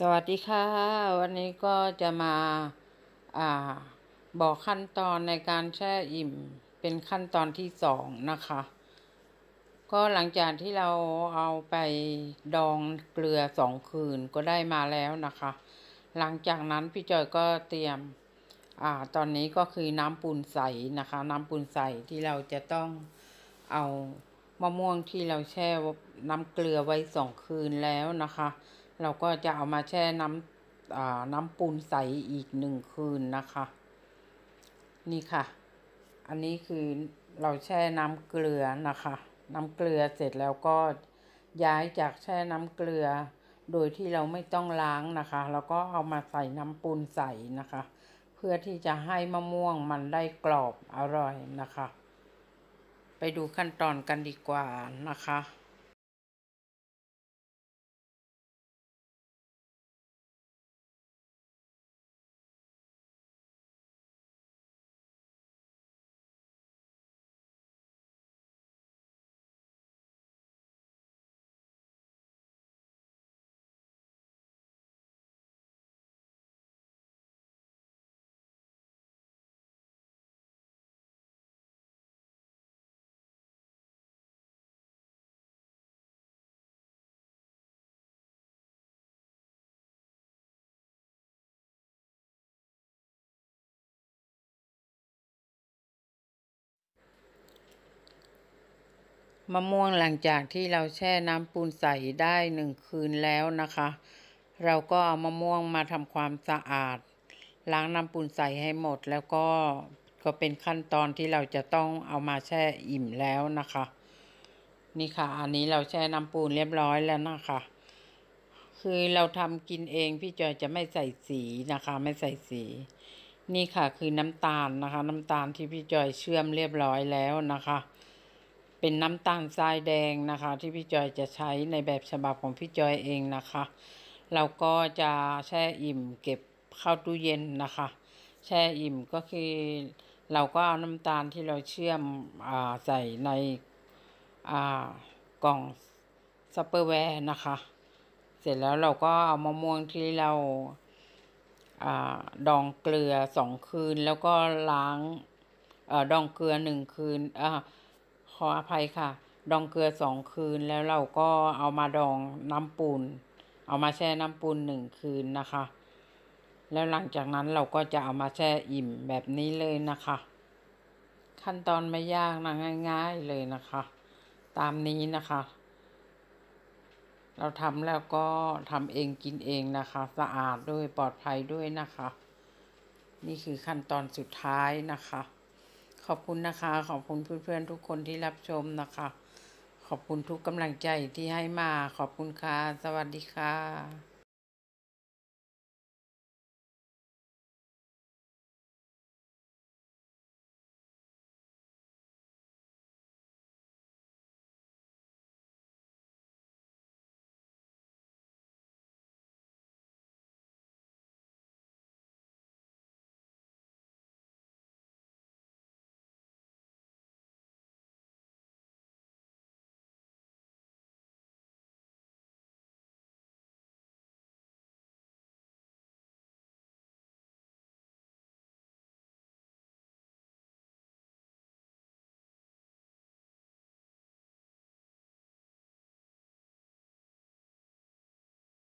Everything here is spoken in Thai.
สวัสดีค่ะ วันนี้ก็จะมาอ่าบอกขั้นตอนในการแช่อิ่มเป็นขั้นตอนที่สองนะคะ ก็หลังจากที่เราเอาไปดองเกลือสองคืนก็ได้มาแล้วนะคะ หลังจากนั้นพี่จอยก็เตรียมอ่าตอนนี้ก็คือน้ำปูนใสนะคะ น้ำปูนใส ที่เราจะต้องเอามะม่วงที่เราแช่น้ำเกลือไว้สองคืนแล้วนะคะเราก็จะเอามาแช่น้ำ น้ำปูนใสอีกหนึ่งคืนนะคะ นี่ค่ะ อันนี้คือเราแช่น้ำเกลือนะคะ น้ำเกลือเสร็จแล้วก็ย้ายจากแช่น้ำเกลือ โดยที่เราไม่ต้องล้างนะคะ แล้วก็เอามาใส่น้ำปูนใสนะคะ เพื่อที่จะให้มะม่วงมันได้กรอบ อร่อยนะคะ ไปดูขั้นตอนกันดีกว่านะคะมะม่วงหลังจากที่เราแช่น้ำปูนใสได้หนึ่งคืนแล้วนะคะ เราก็เอามะม่วงมาทำความสะอาด ล้างน้ำปูนใสให้หมดแล้วก็ก็เป็นขั้นตอนที่เราจะต้องเอามาแช่อิ่มแล้วนะคะ นี่ค่ะอันนี้เราแช่น้ำปูนเรียบร้อยแล้วนะคะ คือเราทำกินเองพี่จอยจะไม่ใส่สีนะคะ ไม่ใส่สี นี่ค่ะคือน้ำตาลนะคะ น้ำตาลที่พี่จอยเชื่อมเรียบร้อยแล้วนะคะเป็นน้ำตาลทรายแดงนะคะที่พี่จอยจะใช้ในแบบฉบับของพี่จอยเองนะคะ เราก็จะแช่อิ่มเก็บเข้าตู้เย็นนะคะ แช่อิ่มก็คือเราก็เอาน้ำตาลที่เราเชื่อมอใส่ในกล่องซัปเปอร์แวร์นะคะ เสร็จแล้วเราก็เอามะม่วงที่เราอาดองเกลือสองคืน แล้วก็ล้างอดองเกลือหนึ่งคืนอ่าขออภัยค่ะ ดองเกลือสองคืนแล้วเราก็เอามาดองน้ำปูน เอามาแช่น้ำปูนหนึ่งคืนนะคะ แล้วหลังจากนั้นเราก็จะเอามาแช่อิ่มแบบนี้เลยนะคะ ขั้นตอนไม่ยากนะง่าย ๆเลยนะคะ ตามนี้นะคะ เราทำแล้วก็ทำเองกินเองนะคะ สะอาดด้วยปลอดภัยด้วยนะคะ นี่คือขั้นตอนสุดท้ายนะคะขอบคุณนะคะ ขอบคุณเพื่อนๆทุกคนที่รับชมนะคะ ขอบคุณทุกกำลังใจที่ให้มา ขอบคุณค่ะ สวัสดีค่ะ